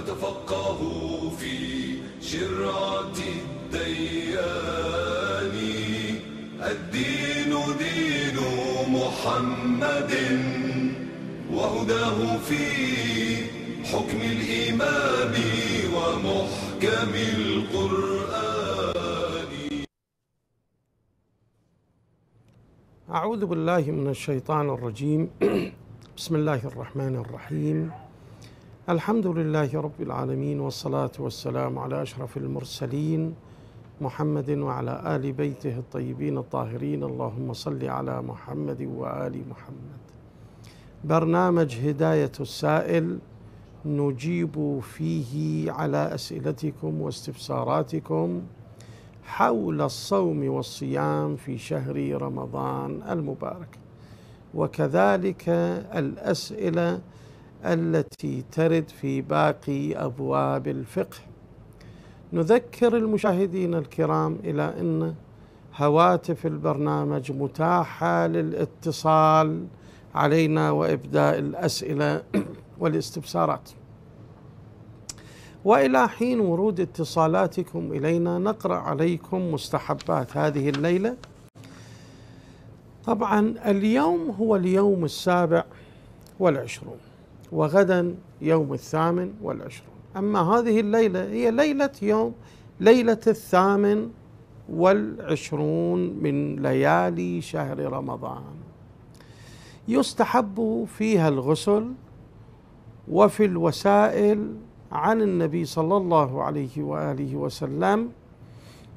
فتفقهوا في شرعة الديان الدين دين محمد وهداه في حكم الإمام ومحكم القرآن أعوذ بالله من الشيطان الرجيم بسم الله الرحمن الرحيم الحمد لله رب العالمين والصلاة والسلام على أشرف المرسلين محمد وعلى آل بيته الطيبين الطاهرين اللهم صل على محمد وآل محمد برنامج هداية السائل نجيب فيه على أسئلتكم واستفساراتكم حول الصوم والصيام في شهر رمضان المبارك وكذلك الأسئلة التي ترد في باقي ابواب الفقه نذكر المشاهدين الكرام الى ان هواتف البرنامج متاحه للاتصال علينا وابداء الاسئله والاستفسارات والى حين ورود اتصالاتكم الينا نقرا عليكم مستحبات هذه الليله طبعا اليوم هو اليوم السابع والعشرون وغدا يوم الثامن والعشرون أما هذه الليلة هي ليلة يوم ليلة الثامن والعشرون من ليالي شهر رمضان يستحب فيها الغسل وفي الوسائل عن النبي صلى الله عليه واله وسلم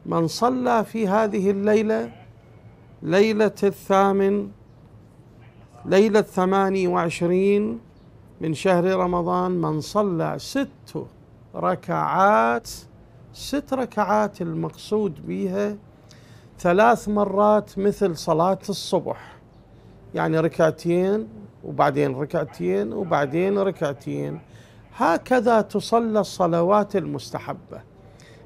من صلى في هذه الليله ليله الثامن ليله ثماني وعشرين من شهر رمضان من صلى ست ركعات ست ركعات المقصود بها ثلاث مرات مثل صلاة الصبح يعني ركعتين وبعدين ركعتين وبعدين ركعتين هكذا تصلى الصلوات المستحبة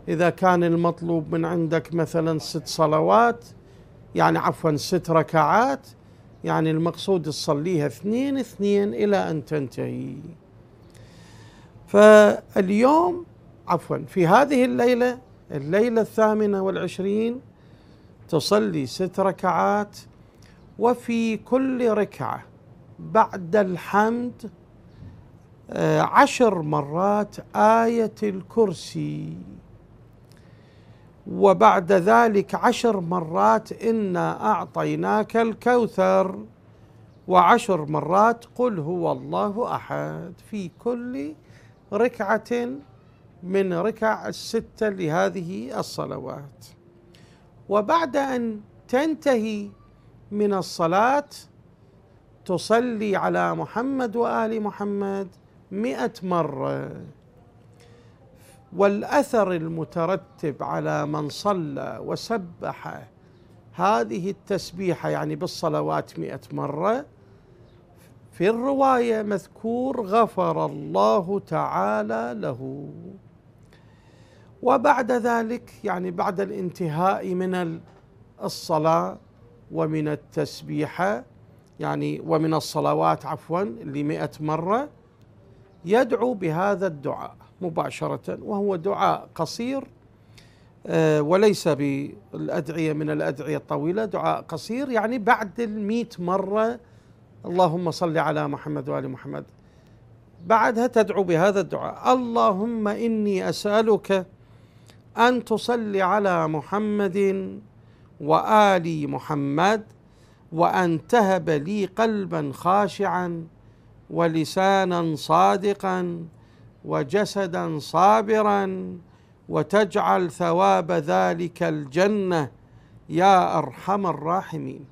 إذا كان المطلوب من عندك مثلا ست صلوات يعني عفوا ست ركعات يعني المقصود تصليها اثنين اثنين إلى أن تنتهي فاليوم عفوا في هذه الليلة الليلة الثامنة والعشرين تصلي ست ركعات وفي كل ركعة بعد الحمد آه، عشر مرات آية الكرسي وبعد ذلك عشر مرات انا اعطيناك الكوثر وعشر مرات قل هو الله احد في كل ركعه من ركع السته لهذه الصلوات وبعد ان تنتهي من الصلاه تصلي على محمد وال محمد مئه مره والاثر المترتب على من صلى وسبح هذه التسبيحه يعني بالصلوات مئة مره في الروايه مذكور غفر الله تعالى له وبعد ذلك يعني بعد الانتهاء من الصلاه ومن التسبيحه يعني ومن الصلوات عفوا لمئة مره يدعو بهذا الدعاء مباشرة وهو دعاء قصير آه، وليس بالأدعية من الأدعية الطويلة دعاء قصير يعني بعد المئة مرة اللهم صل على محمد وآل محمد بعدها تدعو بهذا الدعاء اللهم إني أسألك أن تصلي على محمد وآل محمد وأن تهب لي قلبا خاشعا ولسانا صادقا وجسدا صابرا وتجعل ثواب ذلك الجنه يا ارحم الراحمين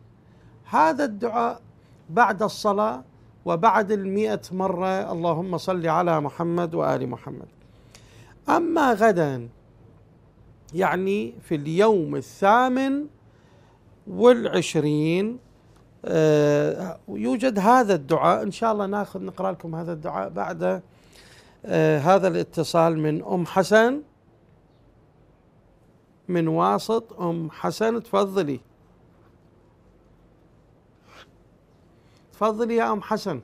هذا الدعاء بعد الصلاه وبعد المئة مرة اللهم صل على محمد وآل محمد أما غدا يعني في اليوم الثامن والعشرين آه، يوجد هذا الدعاء إن شاء الله ناخذ نقرأ لكم هذا الدعاء بعد آه، هذا الاتصال من ام حسن من واسط ام حسن تفضلي تفضلي يا ام حسن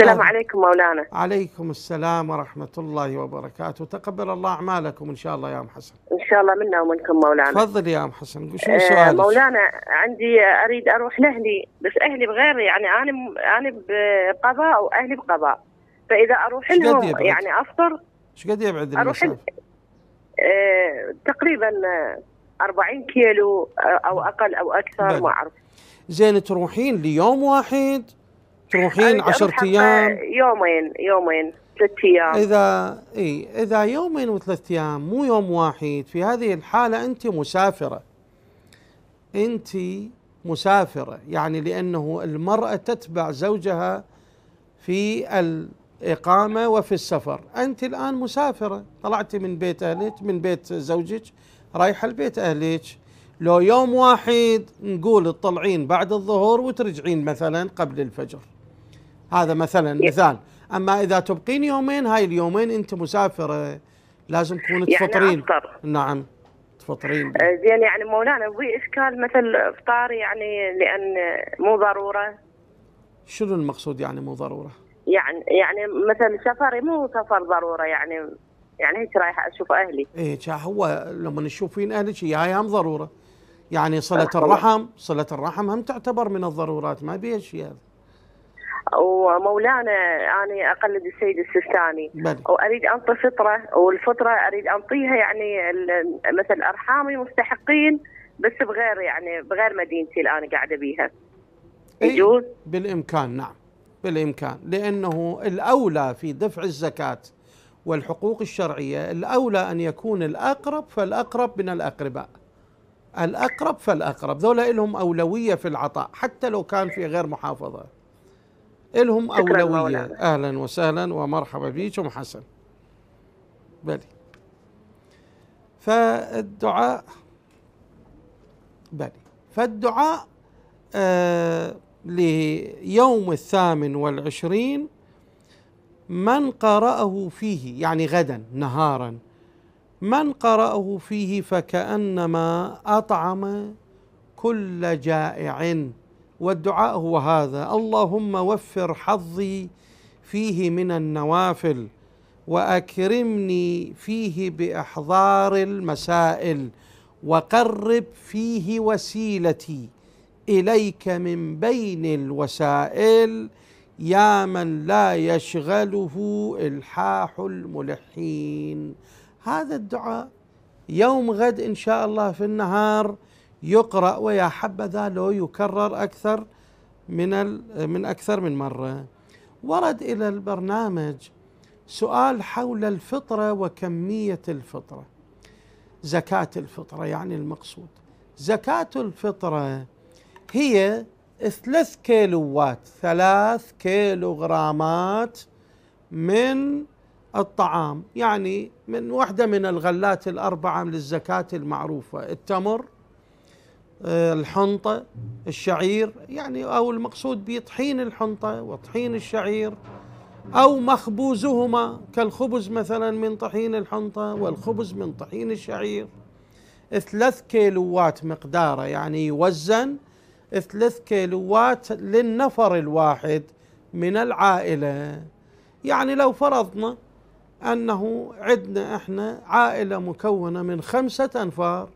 السلام عليكم مولانا عليكم السلام ورحمة الله وبركاته تقبل الله أعمالكم إن شاء الله يا أم حسن إن شاء الله منا ومنكم مولانا تفضلي يا أم حسن شو آه، سؤالك مولانا عندي أريد أروح لأهلي بس أهلي بغير يعني أنا أنا بقضاء وأهلي بقضاء فاذا اروح لهم يعني افطر ايش قد يبعد المسافه؟ آه، تقريبا 40 آه، كيلو آه، او اقل او اكثر ما اعرف زين تروحين ليوم واحد تروحين 10 ايام يومين يومين ثلاث ايام اذا اي اذا يومين وثلاث ايام مو يوم واحد في هذه الحاله انت مسافره انت مسافره يعني لانه المراه تتبع زوجها في ال إقامة وفي السفر أنت الآن مسافرة طلعتي من بيت أهلك من بيت زوجك رايحة لبيت أهلك لو يوم واحد نقول تطلعين بعد الظهر وترجعين مثلا قبل الفجر هذا مثلا مثال أما إذا تبقين يومين هاي اليومين أنت مسافرة لازم تكون يعني تفطرين يعني نعم تفطرين آه، زين يعني مولانا في إشكال مثل إفطار يعني لأن مو ضرورة شنو المقصود يعني مو ضروره؟ يعني يعني مثل سفري مو سفر ضروره يعني يعني هيك رايحه اشوف اهلي اي هو لما نشوفين اهلك هي هم ضروره يعني صلة الرحم صلة الرحم هم تعتبر من الضرورات ما بيها شيء هذا ومولانا أنا أقلد السيد السيستاني بلي. وأريد أنطي فطرة والفطرة أريد أنطيها يعني مثل أرحامي مستحقين بس بغير يعني بغير مدينتي اللي أنا قاعدة بيها إيه، يجوز؟ بالإمكان نعم بالإمكان لأنه الأولى في دفع الزكاة والحقوق الشرعية الأولى أن يكون الأقرب فالأقرب من الأقرباء الأقرب فالأقرب ذولا لهم أولوية في العطاء حتى لو كان في غير محافظة لهم أولوية أهلا وسهلا ومرحبا بكم حسن بلي فالدعاء بلي فالدعاء آه ليوم الثامن والعشرين من قرأه فيه يعني غدا نهارا من قرأه فيه فكأنما أطعم كل جائع والدعاء هو هذا اللهم وفر حظي فيه من النوافل واكرمني فيه باحضار المسائل وقرب فيه وسيلتي اليك من بين الوسائل يا من لا يشغله الحاح الملحين هذا الدعاء يوم غد ان شاء الله في النهار يقرا ويا حبذا لو يكرر اكثر من من اكثر من مره ورد الى البرنامج سؤال حول الفطره وكميه الفطره زكاه الفطره يعني المقصود زكاه الفطره هي ثلاث كيلوات ثلاث كيلوغرامات من الطعام يعني من واحدة من الغلات الأربعة للزكاة المعروفة التمر آه، الحنطة الشعير يعني أو المقصود بطحين الحنطة وطحين الشعير أو مخبوزهما كالخبز مثلا من طحين الحنطة والخبز من طحين الشعير ثلاث كيلوات مقداره يعني يوزن ثلاث كيلوات للنفر الواحد من العائلة يعني لو فرضنا أنه عندنا إحنا عائلة مكونة من خمسة أنفار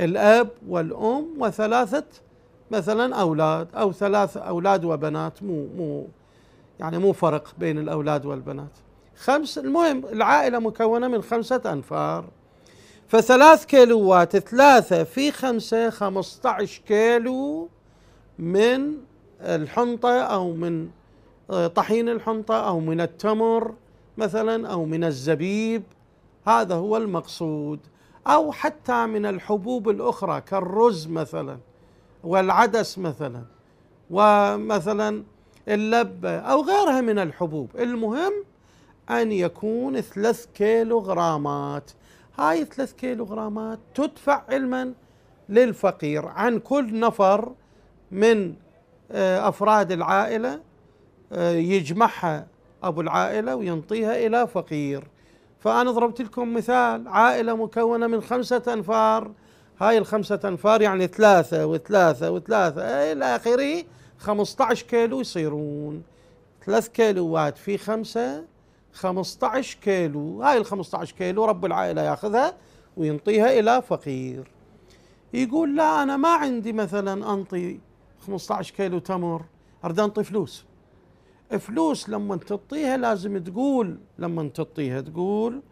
الأب والأم وثلاثة مثلا أولاد أو ثلاث أولاد وبنات مو مو يعني مو فرق بين الأولاد والبنات خمس المهم العائلة مكونة من خمسة أنفار فثلاث كيلوات ثلاثة في خمسة خمسة عشر كيلو من الحنطة أو من آه، طحين الحنطة أو من التمر مثلا أو من الزبيب هذا هو المقصود أو حتى من الحبوب الأخرى كالرز مثلا والعدس مثلا ومثلا اللبة أو غيرها من الحبوب المهم أن يكون ثلاث كيلو غرامات هاي ثلاث كيلوغرامات تدفع علما للفقير عن كل نفر من آه، أفراد العائلة آه، يجمعها أبو العائلة وينطيها إلى فقير فأنا ضربت لكم مثال عائلة مكونة من خمسة أنفار هاي الخمسة أنفار يعني ثلاثة وثلاثة وثلاثة إلى آخره 15 كيلو يصيرون ثلاث كيلوات في خمسة 15 كيلو هاي ال 15 كيلو رب العائله ياخذها وينطيها الى فقير يقول لا انا ما عندي مثلا انطي 15 كيلو تمر اريد انطي فلوس فلوس لما تعطيها لازم تقول لما تعطيها تقول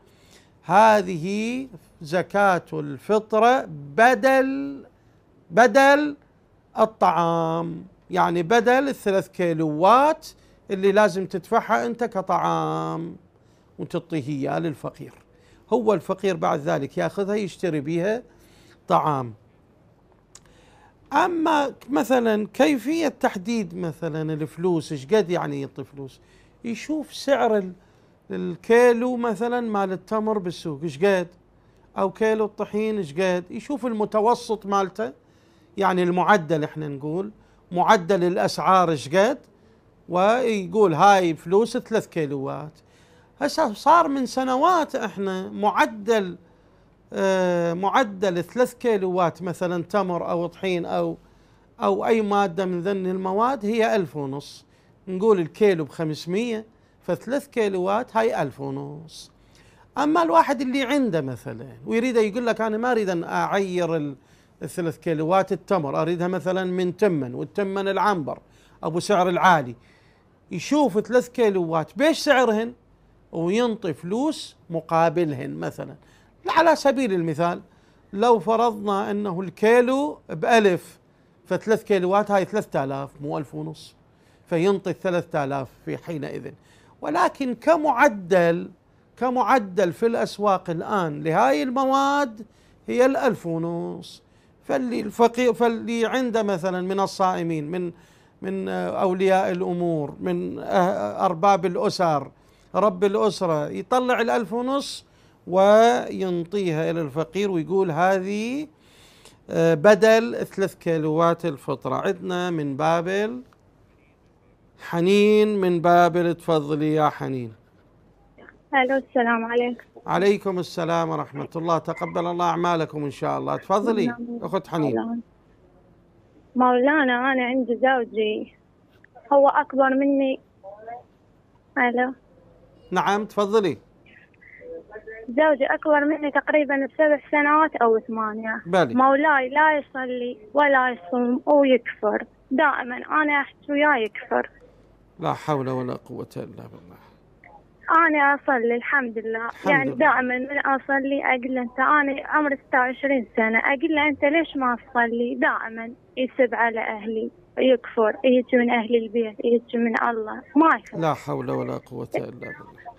هذه زكاة الفطرة بدل بدل الطعام يعني بدل الثلاث كيلوات اللي لازم تدفعها انت كطعام وتعطيه اياه للفقير هو الفقير بعد ذلك ياخذها يشتري بها طعام اما مثلا كيفيه تحديد مثلا الفلوس ايش قد يعني يعطي فلوس يشوف سعر الكيلو مثلا مال التمر بالسوق ايش قد او كيلو الطحين ايش قد يشوف المتوسط مالته يعني المعدل احنا نقول معدل الاسعار ايش قد ويقول هاي فلوس ثلاث كيلوات هسه صار من سنوات احنا معدل اه معدل ثلاث كيلوات مثلا تمر او طحين او او اي ماده من ذن المواد هي ألف ونص نقول الكيلو ب 500 فثلاث كيلوات هاي ألف ونص اما الواحد اللي عنده مثلا ويريد يقول لك انا ما اريد ان اعير الثلاث كيلوات التمر اريدها مثلا من تمن والتمن العنبر ابو سعر العالي يشوف ثلاث كيلوات بيش سعرهن وينطي فلوس مقابلهن مثلا على سبيل المثال لو فرضنا أنه الكيلو بألف فثلاث كيلوات هاي ثلاثة آلاف مو ألف ونص فينطي الثلاثة آلاف في حينئذ ولكن كمعدل كمعدل في الأسواق الآن لهاي المواد هي الألف ونص فاللي الفقير فاللي عنده مثلا من الصائمين من من أولياء الأمور من أرباب الأسر رب الأسرة يطلع الألف ونص وينطيها إلى الفقير ويقول هذه آه، بدل ثلاث كيلوات الفطرة عندنا من بابل حنين من بابل تفضلي يا حنين ألو السلام عليكم عليكم السلام ورحمة الله تقبل الله أعمالكم إن شاء الله تفضلي نعم. أخت حنين مولانا أنا عندي زوجي هو أكبر مني ألو نعم تفضلي زوجي أكبر مني تقريبا بسبع سنوات أو ثمانية بالي. مولاي لا يصلي ولا يصوم ويكفر دائما أنا أحكي وياه يكفر لا حول ولا قوة إلا بالله أنا أصلي الحمد لله الحمد يعني دائما من أصلي أقول له أنت أنا عمري 26 سنة أقول له أنت ليش ما تصلي دائما يسب على أهلي يكفر يجي من أهل البيت يجي من الله ما يفهم لا حول ولا قوة إلا بالله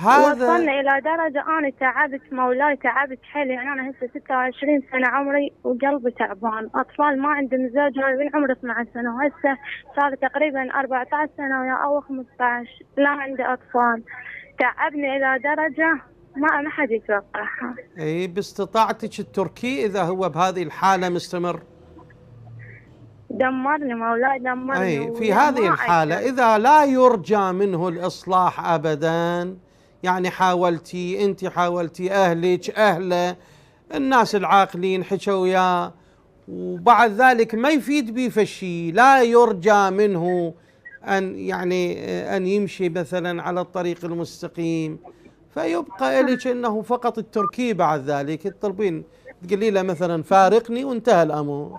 هذا وصلنا الى درجه انا تعبت مولاي تعبت حيل يعني انا هسه 26 سنه عمري وقلبي تعبان، اطفال ما عندي مزاج انا من عمري 12 سنه وهسه صار تقريبا 14 سنه ويا او 15 لا عندي اطفال. تعبني الى درجه ما ما حد يتوقعها. اي باستطاعتك التركي اذا هو بهذه الحاله مستمر؟ دمرني مولاي دمرني أي في هذه الحالة إذا لا يرجى منه الإصلاح أبدا يعني حاولتي انت حاولتي اهلك اهله الناس العاقلين حكوا وياه وبعد ذلك ما يفيد به فشي لا يرجى منه ان يعني آه، ان يمشي مثلا على الطريق المستقيم فيبقى لك انه فقط التركيب بعد ذلك تطلبين تقولي له مثلا فارقني وانتهى الامر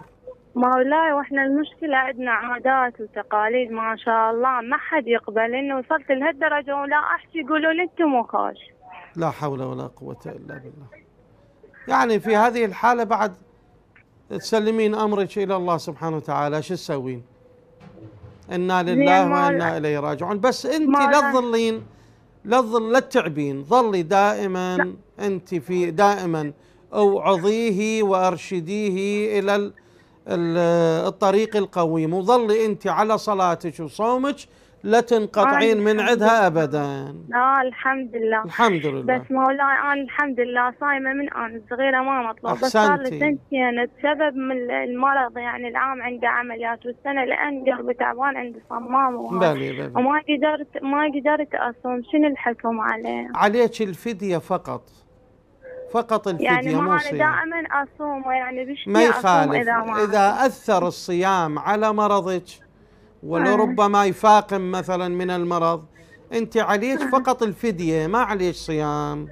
ما واحنا المشكلة عندنا عادات وتقاليد ما شاء الله ما حد يقبل انه وصلت لهالدرجة ولا احكي يقولوا لي انت خوش لا حول ولا قوة الا بالله يعني في هذه الحالة بعد تسلمين امرك الى الله سبحانه وتعالى شو تسوين؟ انا لله وانا اليه راجعون بس انت لا تظلين لا تظل لا تعبين ظلي دائما انت في دائما اوعظيه وارشديه الى ال... الطريق القويم وظلي انت على صلاتك وصومك لا تنقطعين آه، من عندها ابدا لا آه، الحمد لله الحمد لله بس مولاي انا الحمد لله صايمه من انا صغيره ما مطلوب بس صار لي سنتين بسبب من المرض يعني العام عندي عمليات والسنه لان قلبي تعبان عندي صمام وما قدرت ما قدرت اصوم شنو الحكم عليه؟ عليك الفديه فقط فقط الفدية يعني ما أنا دائما أصوم يعني بشتي ما يخالف إذا, ما إذا أثر الصيام على مرضك ولربما آه. يفاقم مثلا من المرض أنت عليك آه. فقط الفدية ما عليك صيام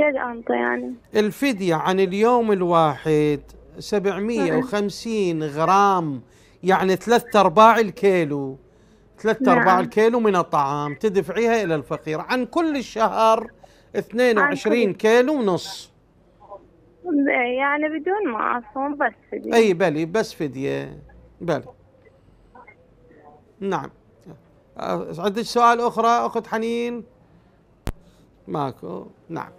أنطى يعني الفدية عن اليوم الواحد 750 آه. غرام يعني ثلاثة أرباع الكيلو ثلاثة أرباع نعم. الكيلو من الطعام تدفعيها إلى الفقير عن كل الشهر 22 كيلو ونص يعني بدون ما اصوم بس فدية أي بلي بس فدية بلي نعم عندك سؤال أخرى أخت حنين ماكو نعم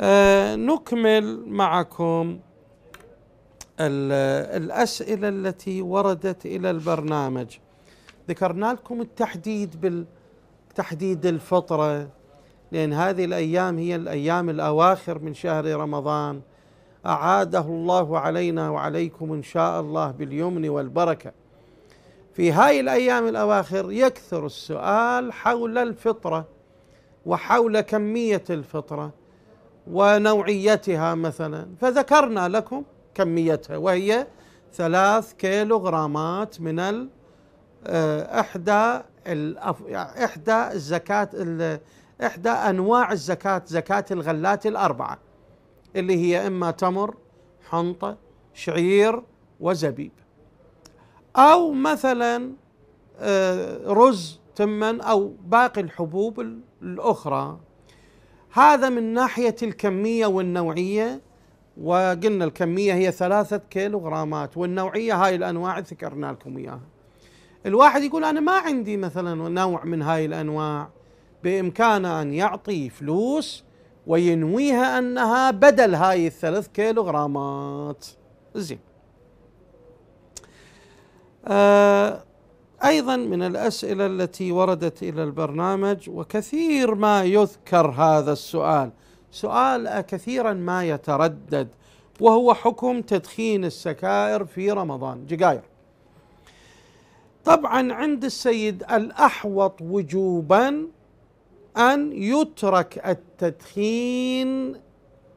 آه نكمل معكم الأسئلة التي وردت إلى البرنامج ذكرنا لكم التحديد بالتحديد الفطرة لأن هذه الأيام هي الأيام الأواخر من شهر رمضان أعاده الله علينا وعليكم إن شاء الله باليمن والبركة في هاي الأيام الأواخر يكثر السؤال حول الفطرة وحول كمية الفطرة ونوعيتها مثلا فذكرنا لكم كميتها وهي ثلاث كيلوغرامات من آه، إحدى إحدى الزكاة إحدى أنواع الزكاة زكاة الغلات الأربعة اللي هي إما تمر حنطة شعير وزبيب أو مثلا آه، رز تمن أو باقي الحبوب الأخرى هذا من ناحية الكمية والنوعية وقلنا الكمية هي ثلاثة كيلوغرامات والنوعية هاي الأنواع ذكرنا لكم إياها الواحد يقول أنا ما عندي مثلا نوع من هاي الأنواع بإمكانه أن يعطي فلوس وينويها أنها بدل هاي الثلاث كيلوغرامات زين آه أيضا من الأسئلة التي وردت إلى البرنامج وكثير ما يذكر هذا السؤال سؤال كثيرا ما يتردد وهو حكم تدخين السكائر في رمضان جقاير طبعا عند السيد الأحوط وجوبا أن يترك التدخين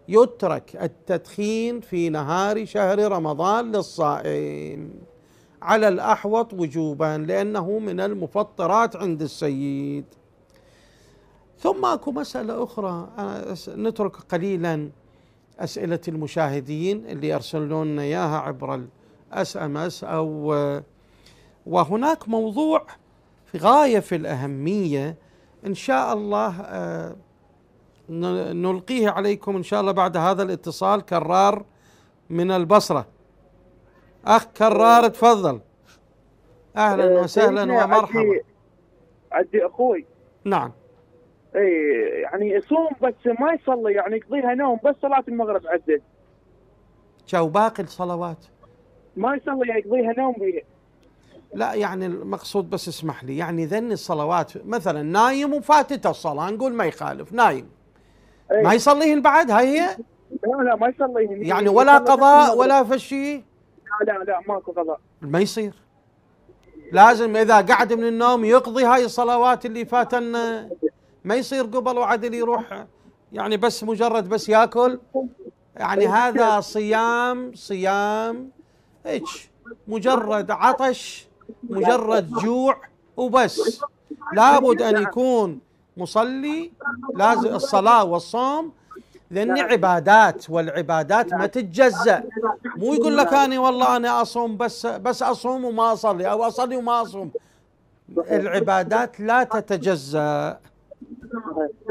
يترك التدخين في نهار شهر رمضان للصائم على الأحوط وجوبا لأنه من المفطرات عند السيد ثم أكو مسألة أخرى نترك قليلا أسئلة المشاهدين اللي يرسلون لنا إياها عبر الأس أم أس أو آه، وهناك موضوع في غاية في الأهمية إن شاء الله آه، نلقيه عليكم إن شاء الله بعد هذا الاتصال كرار من البصرة أخ كرار تفضل أهلا آه، وسهلا ومرحبا عدي أخوي نعم اي يعني يصوم بس ما يصلي يعني يقضيها نوم بس صلاه المغرب عدل. شو باقي الصلوات؟ ما يصلي يعني يقضيها نوم بيها. لا يعني المقصود بس اسمح لي يعني ذني الصلوات مثلا نايم وفاتته الصلاه نقول ما يخالف نايم إيه. ما يصليهن بعد هاي هي لا لا ما يصليهن يعني ولا قضاء ولا فشي لا لا لا ماكو قضاء ما يصير لازم اذا قعد من النوم يقضي هاي الصلوات اللي فاتن ما يصير قبل وعدل يروح يعني بس مجرد بس ياكل يعني هذا صيام صيام هيك مجرد عطش مجرد جوع وبس لابد أن يكون مصلي لازم الصلاة والصوم لأن عبادات والعبادات ما تتجزأ مو يقول لك أنا والله أنا أصوم بس بس أصوم وما أصلي أو أصلي وما أصوم العبادات لا تتجزأ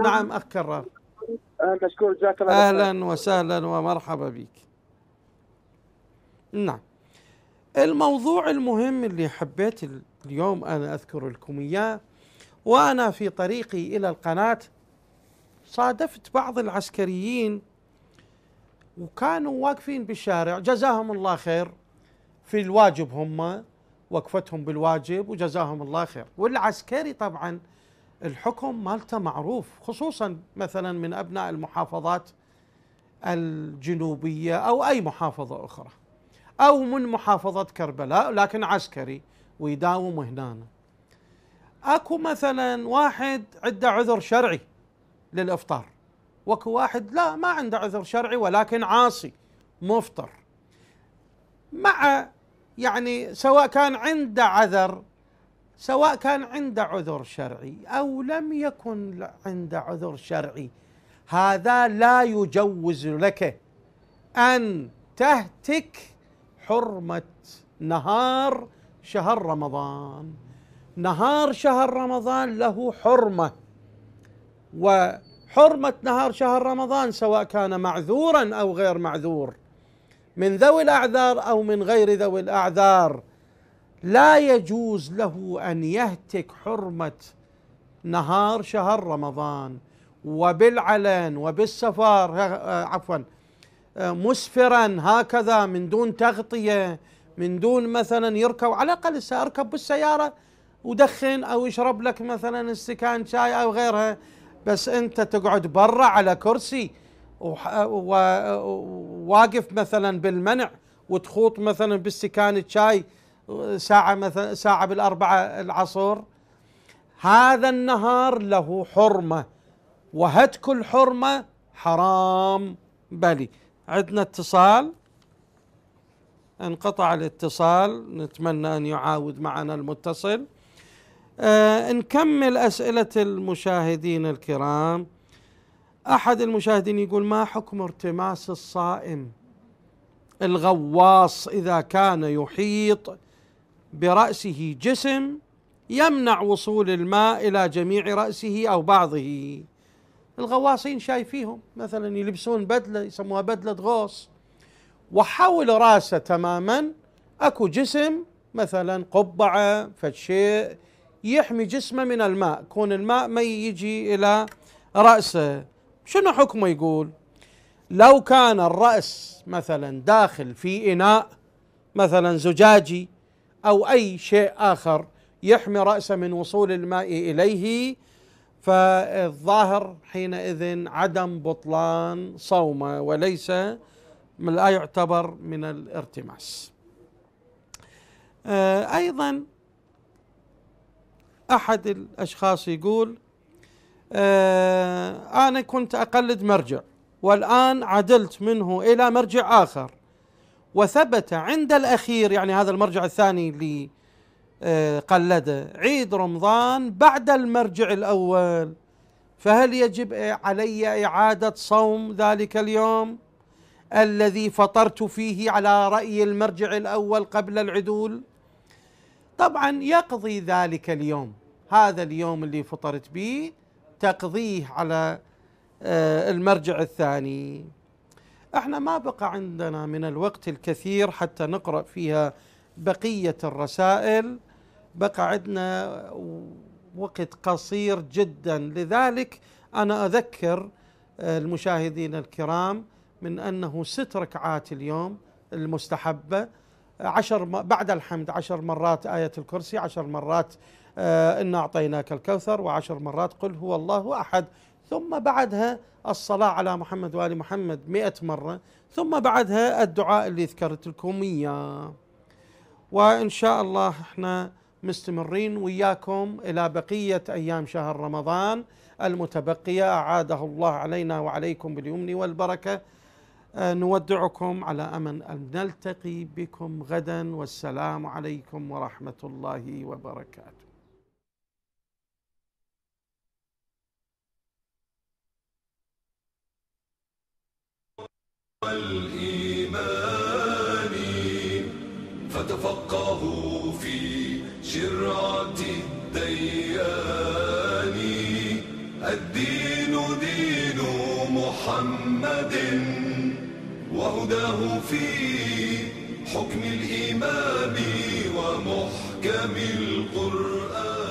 نعم أخ كرار مشكور جزاك الله أهلا وسهلا ومرحبا بك نعم الموضوع المهم اللي حبيت اليوم أنا أذكر لكم إياه وأنا في طريقي إلى القناة صادفت بعض العسكريين وكانوا واقفين بالشارع جزاهم الله خير في الواجب هم وقفتهم بالواجب وجزاهم الله خير والعسكري طبعا الحكم مالته معروف خصوصا مثلا من أبناء المحافظات الجنوبية أو أي محافظة أخرى أو من محافظة كربلاء لكن عسكري ويداوم هنا أكو مثلا واحد عنده عذر شرعي للإفطار واكو واحد لا ما عنده عذر شرعي ولكن عاصي مفطر مع يعني سواء كان عنده عذر سواء كان عنده عذر شرعي او لم يكن عنده عذر شرعي هذا لا يجوز لك ان تهتك حرمه نهار شهر رمضان نهار شهر رمضان له حرمه وحرمه نهار شهر رمضان سواء كان معذورا او غير معذور من ذوي الاعذار او من غير ذوي الاعذار لا يجوز له ان يهتك حرمه نهار شهر رمضان وبالعلن وبالسفر آه، عفوا آه، مسفرا هكذا من دون تغطيه من دون مثلا يركب على الاقل اركب بالسياره ودخن او يشرب لك مثلا استكان شاي او غيرها بس انت تقعد برا على كرسي وواقف مثلا بالمنع وتخوط مثلا بالسكان الشاي ساعة مثلا ساعة بالأربعة العصر هذا النهار له حرمة وهتك الحرمة حرام بلي عندنا اتصال انقطع الاتصال نتمنى ان يعاود معنا المتصل آه نكمل اسئله المشاهدين الكرام احد المشاهدين يقول ما حكم ارتماس الصائم الغواص اذا كان يحيط براسه جسم يمنع وصول الماء الى جميع راسه او بعضه الغواصين شايفيهم مثلا يلبسون بدله يسموها بدله غوص وحول راسه تماما اكو جسم مثلا قبعه فشيء يحمي جسمه من الماء كون الماء ما يجي الى راسه شنو حكمه يقول لو كان الراس مثلا داخل في اناء مثلا زجاجي او اي شيء اخر يحمي راسه من وصول الماء اليه فالظاهر حينئذ عدم بطلان صومه وليس لا يعتبر من الارتماس آه، ايضا احد الاشخاص يقول آه، انا كنت اقلد مرجع والان عدلت منه الى مرجع اخر وثبت عند الاخير يعني هذا المرجع الثاني اللي آه، قلده عيد رمضان بعد المرجع الأول فهل يجب علي إعادة صوم ذلك اليوم الذي فطرت فيه على رأي المرجع الأول قبل العدول طبعا يقضي ذلك اليوم هذا اليوم اللي فطرت به تقضيه على آه، المرجع الثاني احنا ما بقى عندنا من الوقت الكثير حتى نقرا فيها بقيه الرسائل بقى عندنا وقت قصير جدا لذلك انا اذكر آه، المشاهدين الكرام من انه ست ركعات اليوم المستحبه عشر بعد الحمد عشر مرات آية الكرسي عشر مرات آه إن أعطيناك الكوثر وعشر مرات قل هو الله أحد ثم بعدها الصلاة على محمد وآل محمد مئة مرة ثم بعدها الدعاء اللي ذكرت لكم إياه وإن شاء الله إحنا مستمرين وياكم الى بقيه ايام شهر رمضان المتبقيه اعاده الله علينا وعليكم باليمن والبركه آه، نودعكم على امل ان نلتقي بكم غدا والسلام عليكم ورحمه الله وبركاته والإيمان فتفقهوا شرعة الديان الدين دين محمد وهداه في حكم الإمام ومحكم القرآن